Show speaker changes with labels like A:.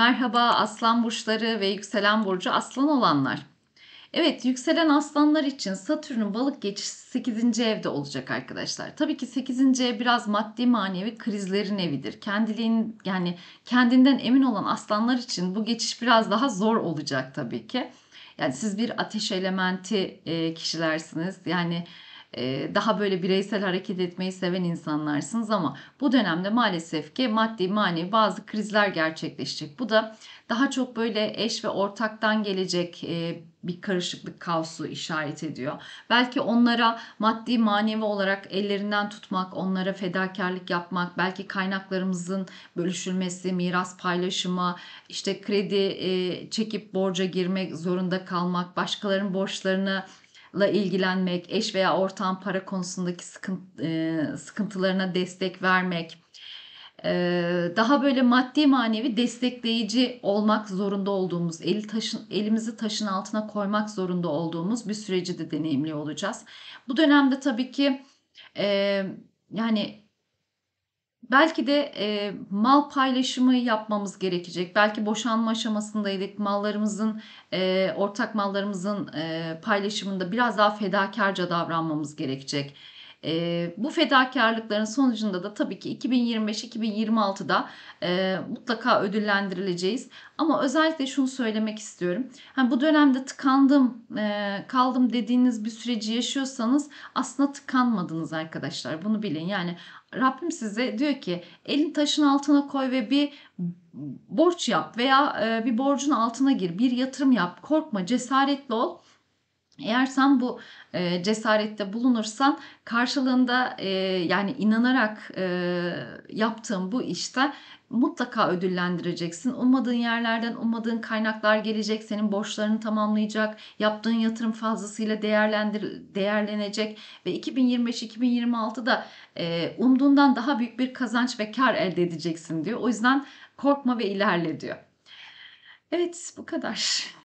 A: Merhaba aslan burçları ve yükselen burcu aslan olanlar. Evet yükselen aslanlar için Satürn'ün balık geçişi 8. evde olacak arkadaşlar. Tabii ki 8. ev biraz maddi manevi krizlerin evidir. Kendiliğin yani kendinden emin olan aslanlar için bu geçiş biraz daha zor olacak tabii ki. Yani siz bir ateş elementi e, kişilersiniz. Yani ee, daha böyle bireysel hareket etmeyi seven insanlarsınız ama bu dönemde maalesef ki maddi manevi bazı krizler gerçekleşecek. Bu da daha çok böyle eş ve ortaktan gelecek e, bir karışıklık kaosu işaret ediyor. Belki onlara maddi manevi olarak ellerinden tutmak, onlara fedakarlık yapmak, belki kaynaklarımızın bölüşülmesi, miras paylaşımı, işte kredi e, çekip borca girmek zorunda kalmak, başkalarının borçlarını la ilgilenmek, eş veya ortağın para konusundaki sıkıntı, e, sıkıntılarına destek vermek, e, daha böyle maddi manevi destekleyici olmak zorunda olduğumuz, eli taşın, elimizi taşın altına koymak zorunda olduğumuz bir süreci de deneyimli olacağız. Bu dönemde tabii ki e, yani belki de e, mal paylaşımı yapmamız gerekecek. Belki boşanma aşamasındaydık. Mallarımızın, e, ortak mallarımızın e, paylaşımında biraz daha fedakarca davranmamız gerekecek. E, bu fedakarlıkların sonucunda da tabii ki 2025-2026'da e, mutlaka ödüllendirileceğiz. Ama özellikle şunu söylemek istiyorum. Yani bu dönemde tıkandım, e, kaldım dediğiniz bir süreci yaşıyorsanız aslında tıkanmadınız arkadaşlar. Bunu bilin. Yani Rabbim size diyor ki elin taşın altına koy ve bir borç yap veya bir borcun altına gir, bir yatırım yap. Korkma, cesaretli ol eğer sen bu e, cesarette bulunursan karşılığında e, yani inanarak e, yaptığın bu işte mutlaka ödüllendireceksin. Ummadığın yerlerden ummadığın kaynaklar gelecek, senin borçlarını tamamlayacak, yaptığın yatırım fazlasıyla değerlendir değerlenecek ve 2025-2026'da e, umduğundan daha büyük bir kazanç ve kar elde edeceksin diyor. O yüzden korkma ve ilerle diyor. Evet bu kadar.